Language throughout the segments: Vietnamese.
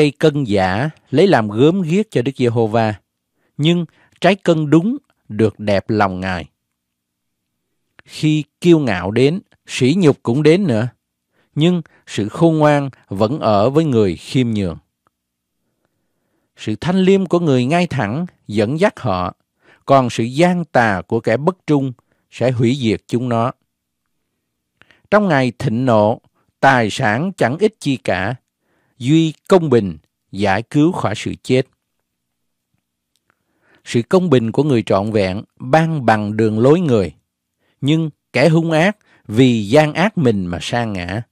cây cân giả lấy làm gớm ghiếc cho Đức Giê-hô-va, nhưng trái cân đúng được đẹp lòng Ngài. Khi kiêu ngạo đến, sỉ nhục cũng đến nữa, nhưng sự khôn ngoan vẫn ở với người khiêm nhường. Sự thanh liêm của người ngay thẳng dẫn dắt họ, còn sự gian tà của kẻ bất trung sẽ hủy diệt chúng nó. Trong ngày thịnh nộ, tài sản chẳng ít chi cả, duy công bình giải cứu khỏi sự chết sự công bình của người trọn vẹn ban bằng đường lối người nhưng kẻ hung ác vì gian ác mình mà sa ngã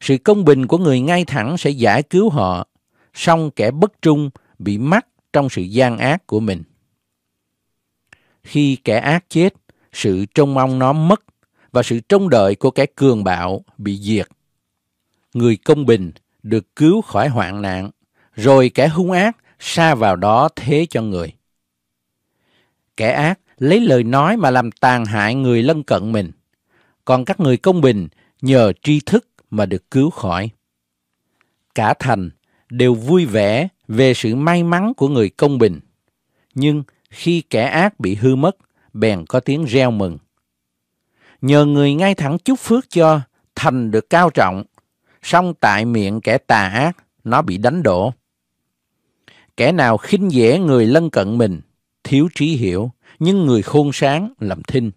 sự công bình của người ngay thẳng sẽ giải cứu họ song kẻ bất trung bị mắc trong sự gian ác của mình khi kẻ ác chết sự trông mong nó mất và sự trông đợi của kẻ cường bạo bị diệt người công bình được cứu khỏi hoạn nạn, rồi kẻ hung ác xa vào đó thế cho người. Kẻ ác lấy lời nói mà làm tàn hại người lân cận mình, còn các người công bình nhờ tri thức mà được cứu khỏi. Cả thành đều vui vẻ về sự may mắn của người công bình, nhưng khi kẻ ác bị hư mất, bèn có tiếng reo mừng. Nhờ người ngay thẳng chúc phước cho, thành được cao trọng, song tại miệng kẻ tà ác, nó bị đánh đổ. Kẻ nào khinh dễ người lân cận mình, thiếu trí hiểu, nhưng người khôn sáng làm thinh.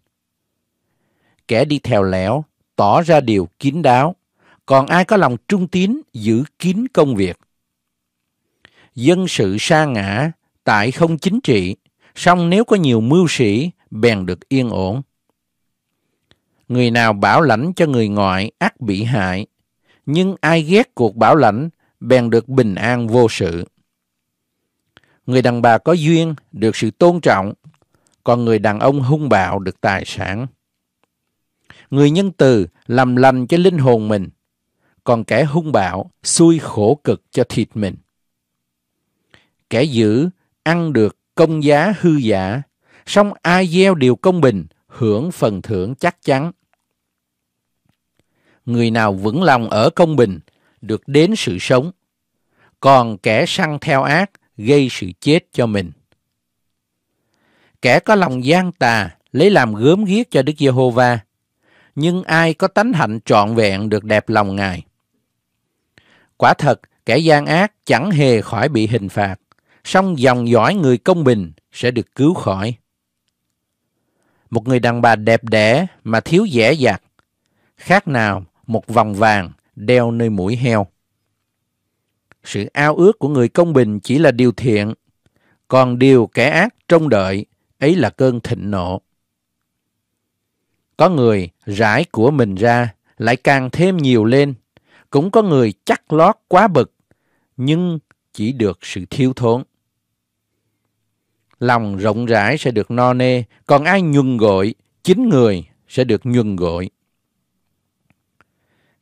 Kẻ đi theo lẻo, tỏ ra điều kín đáo, còn ai có lòng trung tín giữ kín công việc. Dân sự sa ngã, tại không chính trị, song nếu có nhiều mưu sĩ, bèn được yên ổn. Người nào bảo lãnh cho người ngoại ác bị hại, nhưng ai ghét cuộc bảo lãnh bèn được bình an vô sự. Người đàn bà có duyên được sự tôn trọng, còn người đàn ông hung bạo được tài sản. Người nhân từ làm lành cho linh hồn mình, còn kẻ hung bạo xui khổ cực cho thịt mình. Kẻ giữ ăn được công giá hư giả, song ai gieo điều công bình hưởng phần thưởng chắc chắn người nào vững lòng ở công bình được đến sự sống, còn kẻ săn theo ác gây sự chết cho mình. Kẻ có lòng gian tà lấy làm gớm ghiếc cho Đức Giê-hô-va, nhưng ai có tánh hạnh trọn vẹn được đẹp lòng Ngài. Quả thật, kẻ gian ác chẳng hề khỏi bị hình phạt, song dòng dõi người công bình sẽ được cứu khỏi. Một người đàn bà đẹp đẽ mà thiếu dễ dặt, khác nào một vòng vàng đeo nơi mũi heo. Sự ao ước của người công bình chỉ là điều thiện, còn điều kẻ ác trông đợi ấy là cơn thịnh nộ. Có người rải của mình ra lại càng thêm nhiều lên, cũng có người chắc lót quá bực, nhưng chỉ được sự thiếu thốn. Lòng rộng rãi sẽ được no nê, còn ai nhuần gội, chính người sẽ được nhuần gội.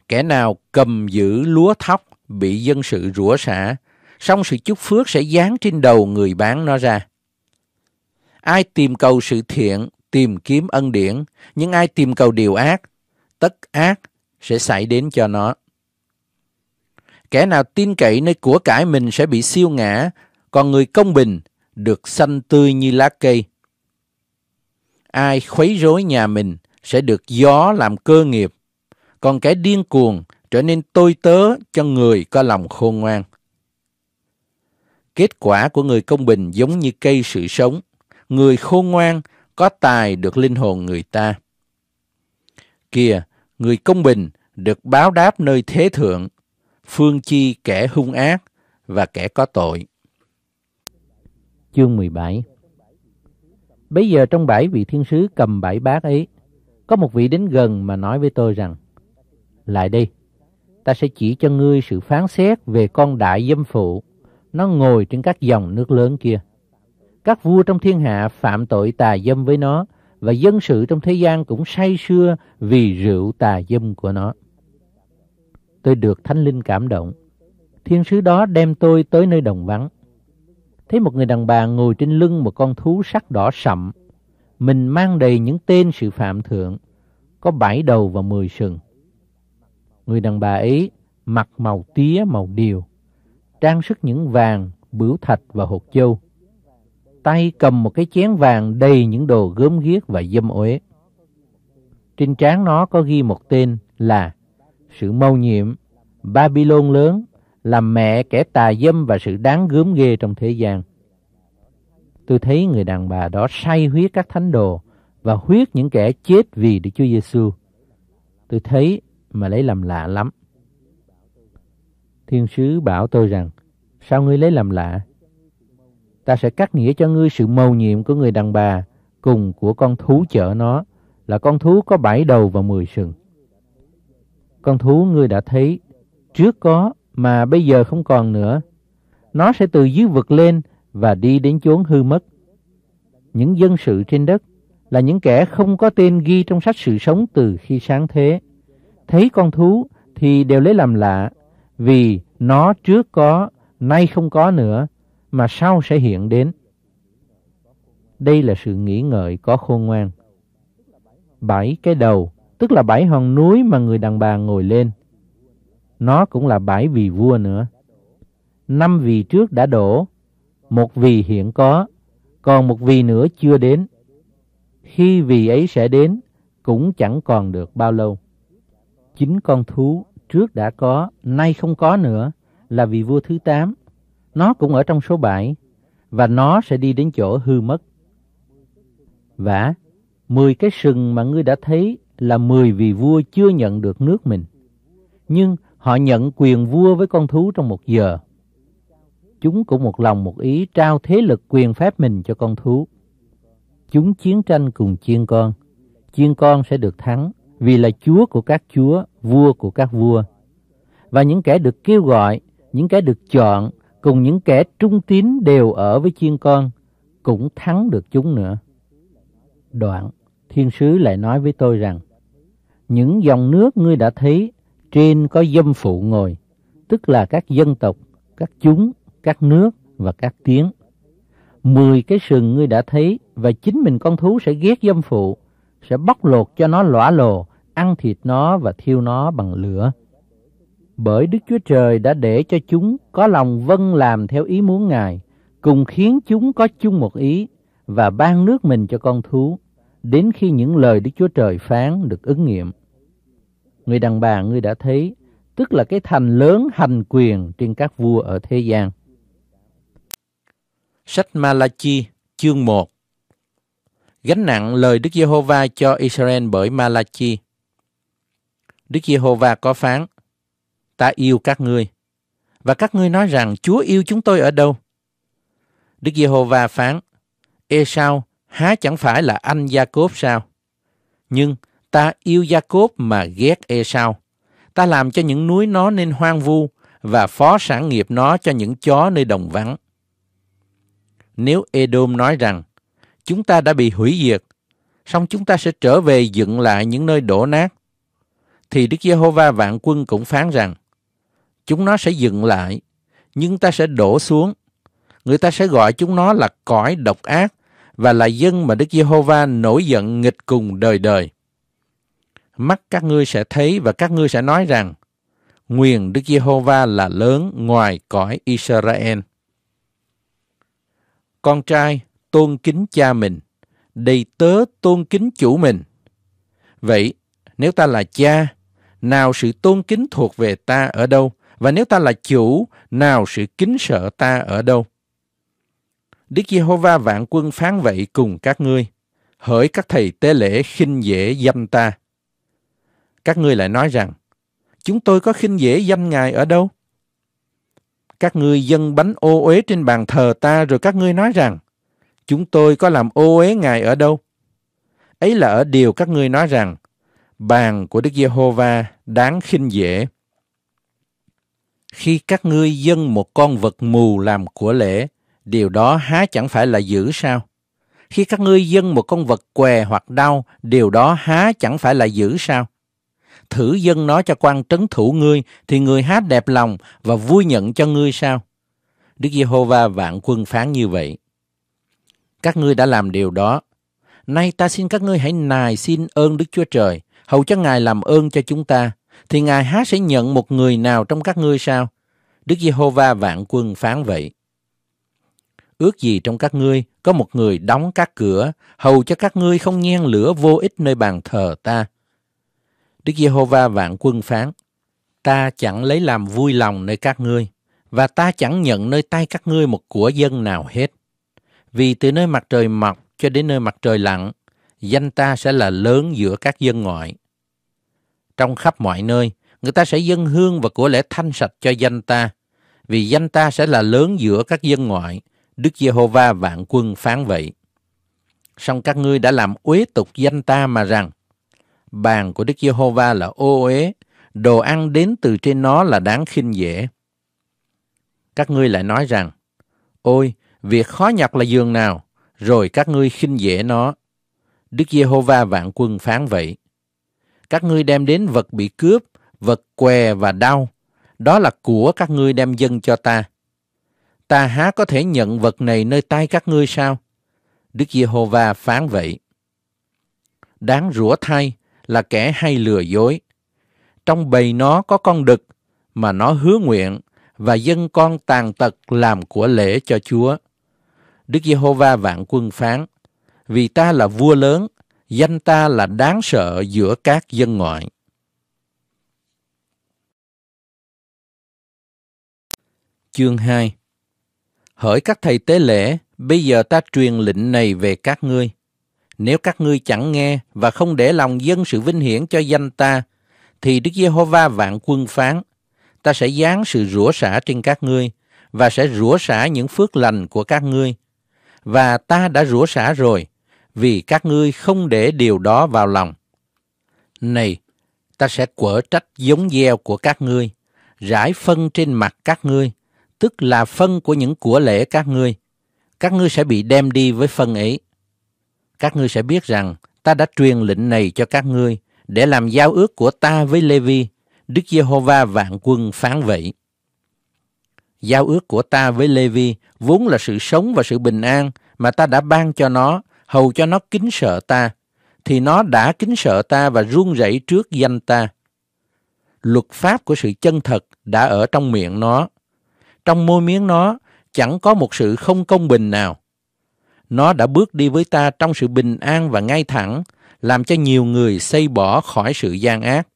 Kẻ nào cầm giữ lúa thóc bị dân sự rủa xả, xong sự chúc phước sẽ dán trên đầu người bán nó ra. Ai tìm cầu sự thiện, tìm kiếm ân điển, nhưng ai tìm cầu điều ác, tất ác sẽ xảy đến cho nó. Kẻ nào tin cậy nơi của cải mình sẽ bị siêu ngã, còn người công bình được xanh tươi như lá cây. Ai khuấy rối nhà mình sẽ được gió làm cơ nghiệp, còn kẻ điên cuồng trở nên tôi tớ cho người có lòng khôn ngoan. Kết quả của người công bình giống như cây sự sống, người khôn ngoan có tài được linh hồn người ta. Kìa, người công bình được báo đáp nơi thế thượng, phương chi kẻ hung ác và kẻ có tội. Chương 17 Bây giờ trong bãi vị thiên sứ cầm bãi bát ấy, có một vị đến gần mà nói với tôi rằng lại đây. Ta sẽ chỉ cho ngươi sự phán xét về con đại dâm phụ, nó ngồi trên các dòng nước lớn kia. Các vua trong thiên hạ phạm tội tà dâm với nó, và dân sự trong thế gian cũng say sưa vì rượu tà dâm của nó. Tôi được Thánh Linh cảm động. Thiên sứ đó đem tôi tới nơi đồng vắng. Thấy một người đàn bà ngồi trên lưng một con thú sắc đỏ sậm. Mình mang đầy những tên sự phạm thượng, có bảy đầu và mười sừng người đàn bà ấy mặc màu tía màu điều, trang sức những vàng, bửu thạch và hột châu. Tay cầm một cái chén vàng đầy những đồ gớm ghiếc và dâm uế. Trên trán nó có ghi một tên là Sự mâu nhiệm, Babylon lớn, làm mẹ kẻ tà dâm và sự đáng gớm ghê trong thế gian. Tôi thấy người đàn bà đó say huyết các thánh đồ và huyết những kẻ chết vì Đức Chúa Giêsu. Tôi thấy mà lấy làm lạ lắm. Thiên sứ bảo tôi rằng, sao ngươi lấy làm lạ? Ta sẽ cắt nghĩa cho ngươi sự mầu nhiệm của người đàn bà cùng của con thú chở nó, là con thú có bảy đầu và mười sừng. Con thú ngươi đã thấy, trước có mà bây giờ không còn nữa. Nó sẽ từ dưới vực lên và đi đến chốn hư mất. Những dân sự trên đất là những kẻ không có tên ghi trong sách sự sống từ khi sáng thế thấy con thú thì đều lấy làm lạ, vì nó trước có, nay không có nữa, mà sau sẽ hiện đến. Đây là sự nghĩ ngợi có khôn ngoan. Bảy cái đầu, tức là bảy hòn núi mà người đàn bà ngồi lên. Nó cũng là bảy vị vua nữa. Năm vị trước đã đổ, một vị hiện có, còn một vị nữa chưa đến. Khi vị ấy sẽ đến, cũng chẳng còn được bao lâu. Chính con thú trước đã có, nay không có nữa, là vị vua thứ tám Nó cũng ở trong số 7, và nó sẽ đi đến chỗ hư mất. Vả, mười cái sừng mà ngươi đã thấy là mười vị vua chưa nhận được nước mình. Nhưng họ nhận quyền vua với con thú trong một giờ. Chúng cũng một lòng một ý trao thế lực quyền phép mình cho con thú. Chúng chiến tranh cùng chiên con. Chiên con sẽ được thắng vì là Chúa của các chúa, vua của các vua. Và những kẻ được kêu gọi, những kẻ được chọn, cùng những kẻ trung tín đều ở với chiên con, cũng thắng được chúng nữa. Đoạn, thiên sứ lại nói với tôi rằng, những dòng nước ngươi đã thấy, trên có dâm phụ ngồi, tức là các dân tộc, các chúng, các nước và các tiếng. Mười cái sừng ngươi đã thấy, và chính mình con thú sẽ ghét dâm phụ, sẽ bóc lột cho nó lõa lồ, ăn thịt nó và thiêu nó bằng lửa. Bởi Đức Chúa Trời đã để cho chúng có lòng vâng làm theo ý muốn Ngài, cùng khiến chúng có chung một ý và ban nước mình cho con thú, đến khi những lời Đức Chúa Trời phán được ứng nghiệm. Người đàn bà ngươi đã thấy, tức là cái thành lớn hành quyền trên các vua ở thế gian. Sách Malachi chương 1 Gánh nặng lời Đức Giê-hô-va cho Israel bởi Malachi Đức Giê-hô-va có phán, ta yêu các ngươi. Và các ngươi nói rằng Chúa yêu chúng tôi ở đâu? Đức Giê-hô-va phán, Ê sao, há chẳng phải là anh Gia-cốp sao? Nhưng ta yêu Gia-cốp mà ghét Ê sao. Ta làm cho những núi nó nên hoang vu và phó sản nghiệp nó cho những chó nơi đồng vắng. Nếu Edom nói rằng, chúng ta đã bị hủy diệt, song chúng ta sẽ trở về dựng lại những nơi đổ nát thì Đức Giê-hô-va vạn quân cũng phán rằng, chúng nó sẽ dừng lại, nhưng ta sẽ đổ xuống. Người ta sẽ gọi chúng nó là cõi độc ác và là dân mà Đức Giê-hô-va nổi giận nghịch cùng đời đời. Mắt các ngươi sẽ thấy và các ngươi sẽ nói rằng, nguyền Đức Giê-hô-va là lớn ngoài cõi Israel. Con trai tôn kính cha mình, đầy tớ tôn kính chủ mình. Vậy, nếu ta là cha, nào sự tôn kính thuộc về ta ở đâu? Và nếu ta là chủ, nào sự kính sợ ta ở đâu? Đức Giê-hô-va vạn quân phán vậy cùng các ngươi. Hỡi các thầy tế lễ khinh dễ dâm ta. Các ngươi lại nói rằng, chúng tôi có khinh dễ dâm Ngài ở đâu? Các ngươi dâng bánh ô uế trên bàn thờ ta rồi các ngươi nói rằng, chúng tôi có làm ô uế Ngài ở đâu? Ấy là ở điều các ngươi nói rằng, bàn của Đức Giê-hô-va đáng khinh dễ. Khi các ngươi dâng một con vật mù làm của lễ, điều đó há chẳng phải là dữ sao? Khi các ngươi dâng một con vật què hoặc đau, điều đó há chẳng phải là dữ sao? Thử dân nó cho quan trấn thủ ngươi, thì ngươi hát đẹp lòng và vui nhận cho ngươi sao? Đức Giê-hô-va vạn quân phán như vậy. Các ngươi đã làm điều đó. Nay ta xin các ngươi hãy nài xin ơn Đức Chúa Trời, hầu cho Ngài làm ơn cho chúng ta, thì Ngài há sẽ nhận một người nào trong các ngươi sao? Đức Giê-hô-va vạn quân phán vậy. Ước gì trong các ngươi có một người đóng các cửa, hầu cho các ngươi không nhen lửa vô ích nơi bàn thờ ta. Đức Giê-hô-va vạn quân phán, ta chẳng lấy làm vui lòng nơi các ngươi, và ta chẳng nhận nơi tay các ngươi một của dân nào hết. Vì từ nơi mặt trời mọc cho đến nơi mặt trời lặn, danh ta sẽ là lớn giữa các dân ngoại. Trong khắp mọi nơi, người ta sẽ dâng hương và của lễ thanh sạch cho danh ta, vì danh ta sẽ là lớn giữa các dân ngoại, Đức Giê-hô-va vạn quân phán vậy. Song các ngươi đã làm uế tục danh ta mà rằng, bàn của Đức Giê-hô-va là ô uế, đồ ăn đến từ trên nó là đáng khinh dễ. Các ngươi lại nói rằng, ôi, việc khó nhọc là giường nào, rồi các ngươi khinh dễ nó. Đức Giê-hô-va vạn quân phán vậy. Các ngươi đem đến vật bị cướp, vật què và đau. Đó là của các ngươi đem dân cho ta. Ta há có thể nhận vật này nơi tay các ngươi sao? Đức Giê-hô-va phán vậy. Đáng rủa thay là kẻ hay lừa dối. Trong bầy nó có con đực mà nó hứa nguyện và dân con tàn tật làm của lễ cho Chúa. Đức Giê-hô-va vạn quân phán vì ta là vua lớn, danh ta là đáng sợ giữa các dân ngoại. Chương 2 Hỡi các thầy tế lễ, bây giờ ta truyền lệnh này về các ngươi. Nếu các ngươi chẳng nghe và không để lòng dân sự vinh hiển cho danh ta, thì Đức Giê-hô-va vạn quân phán, ta sẽ giáng sự rủa xả trên các ngươi và sẽ rủa xả những phước lành của các ngươi. Và ta đã rủa xả rồi, vì các ngươi không để điều đó vào lòng. Này, ta sẽ quở trách giống gieo của các ngươi, rải phân trên mặt các ngươi, tức là phân của những của lễ các ngươi. Các ngươi sẽ bị đem đi với phân ấy. Các ngươi sẽ biết rằng ta đã truyền lệnh này cho các ngươi để làm giao ước của ta với lê Đức Giê-hô-va vạn quân phán vậy. Giao ước của ta với lê vốn là sự sống và sự bình an mà ta đã ban cho nó hầu cho nó kính sợ ta, thì nó đã kính sợ ta và run rẩy trước danh ta. Luật pháp của sự chân thật đã ở trong miệng nó. Trong môi miếng nó chẳng có một sự không công bình nào. Nó đã bước đi với ta trong sự bình an và ngay thẳng, làm cho nhiều người xây bỏ khỏi sự gian ác.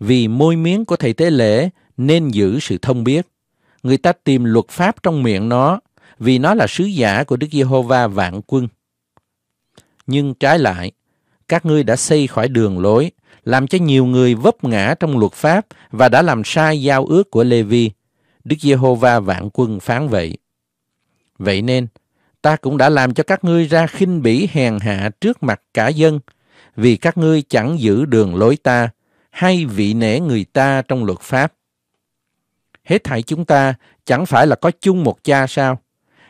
Vì môi miếng của thầy tế lễ nên giữ sự thông biết. Người ta tìm luật pháp trong miệng nó, vì nó là sứ giả của Đức Giê-hô-va vạn quân nhưng trái lại, các ngươi đã xây khỏi đường lối, làm cho nhiều người vấp ngã trong luật pháp và đã làm sai giao ước của Lê-vi. Đức Giê-hô-va vạn quân phán vậy. Vậy nên, ta cũng đã làm cho các ngươi ra khinh bỉ hèn hạ trước mặt cả dân, vì các ngươi chẳng giữ đường lối ta hay vị nể người ta trong luật pháp. Hết thảy chúng ta chẳng phải là có chung một cha sao?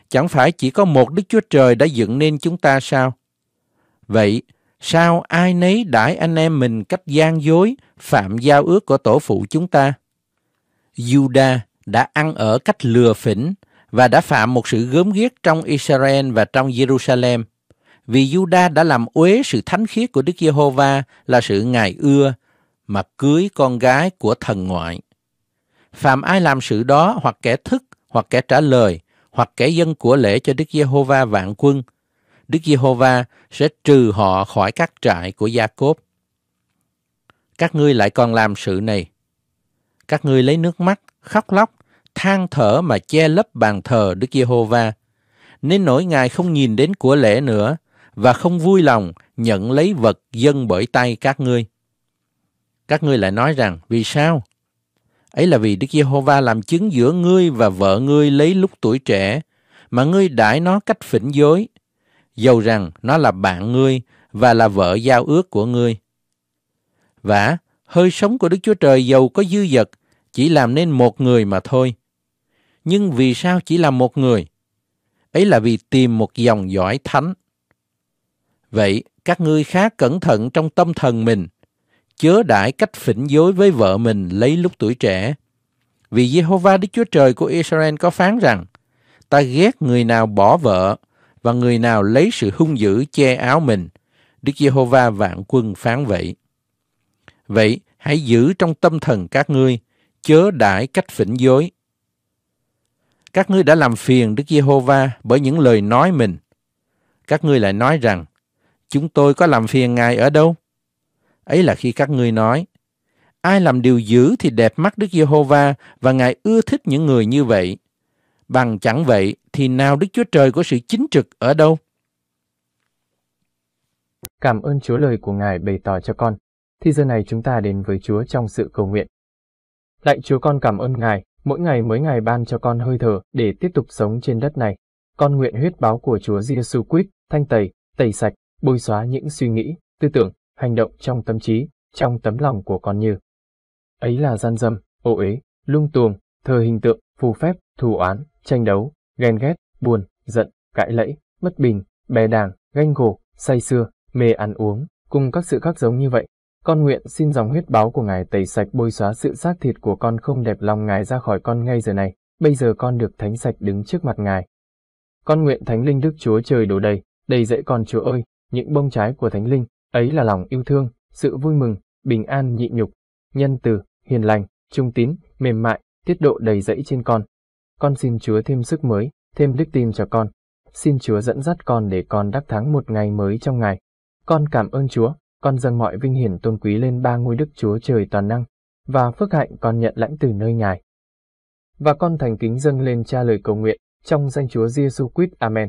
Chẳng phải chỉ có một Đức Chúa Trời đã dựng nên chúng ta sao? Vậy, sao ai nấy đãi anh em mình cách gian dối, phạm giao ước của tổ phụ chúng ta? Juda đã ăn ở cách lừa phỉnh và đã phạm một sự gớm ghiếc trong Israel và trong Jerusalem. Vì Juda đã làm uế sự thánh khiết của Đức Giê-hô-va là sự ngài ưa mà cưới con gái của thần ngoại. Phạm ai làm sự đó hoặc kẻ thức, hoặc kẻ trả lời, hoặc kẻ dân của lễ cho Đức Giê-hô-va vạn quân – Đức Giê-hô-va sẽ trừ họ khỏi các trại của Gia-cốp. Các ngươi lại còn làm sự này. Các ngươi lấy nước mắt, khóc lóc, than thở mà che lấp bàn thờ Đức Giê-hô-va, nên nỗi Ngài không nhìn đến của lễ nữa và không vui lòng nhận lấy vật dân bởi tay các ngươi. Các ngươi lại nói rằng, vì sao? Ấy là vì Đức Giê-hô-va làm chứng giữa ngươi và vợ ngươi lấy lúc tuổi trẻ, mà ngươi đãi nó cách phỉnh dối, dầu rằng nó là bạn ngươi và là vợ giao ước của ngươi. và hơi sống của Đức Chúa Trời dầu có dư dật, chỉ làm nên một người mà thôi. Nhưng vì sao chỉ làm một người? Ấy là vì tìm một dòng dõi thánh. Vậy, các ngươi khá cẩn thận trong tâm thần mình, chớ đãi cách phỉnh dối với vợ mình lấy lúc tuổi trẻ. Vì Jehovah Đức Chúa Trời của Israel có phán rằng, ta ghét người nào bỏ vợ và người nào lấy sự hung dữ che áo mình, Đức Giê-hô-va vạn quân phán vậy. Vậy, hãy giữ trong tâm thần các ngươi, chớ đãi cách phỉnh dối. Các ngươi đã làm phiền Đức Giê-hô-va bởi những lời nói mình. Các ngươi lại nói rằng, chúng tôi có làm phiền Ngài ở đâu? Ấy là khi các ngươi nói, ai làm điều dữ thì đẹp mắt Đức Giê-hô-va và Ngài ưa thích những người như vậy. Bằng chẳng vậy thì nào Đức Chúa Trời có sự chính trực ở đâu? Cảm ơn Chúa lời của Ngài bày tỏ cho con. Thì giờ này chúng ta đến với Chúa trong sự cầu nguyện. Lạy Chúa con cảm ơn Ngài, mỗi ngày mới ngày ban cho con hơi thở để tiếp tục sống trên đất này. Con nguyện huyết báo của Chúa Giêsu Christ thanh tẩy, tẩy sạch, bôi xóa những suy nghĩ, tư tưởng, hành động trong tâm trí, trong tấm lòng của con như. Ấy là gian dâm, ô uế, lung tuồng, thờ hình tượng, phù phép, thù oán, tranh đấu, ghen ghét, buồn, giận, cãi lẫy, bất bình, bè đảng, ganh gổ, say xưa, mê ăn uống, cùng các sự khác giống như vậy. Con nguyện xin dòng huyết báo của ngài tẩy sạch bôi xóa sự xác thịt của con không đẹp lòng ngài ra khỏi con ngay giờ này, bây giờ con được thánh sạch đứng trước mặt ngài. Con nguyện thánh linh Đức Chúa trời đổ đầy, đầy dẫy con Chúa ơi, những bông trái của thánh linh, ấy là lòng yêu thương, sự vui mừng, bình an nhị nhục, nhân từ, hiền lành, trung tín, mềm mại, tiết độ đầy dẫy trên con, con xin Chúa thêm sức mới, thêm đức tin cho con. Xin Chúa dẫn dắt con để con đắc thắng một ngày mới trong ngày. Con cảm ơn Chúa, con dâng mọi vinh hiển tôn quý lên ba ngôi Đức Chúa Trời toàn năng, và phước hạnh con nhận lãnh từ nơi Ngài. Và con thành kính dâng lên cha lời cầu nguyện, trong danh Chúa Giêsu Christ. Amen.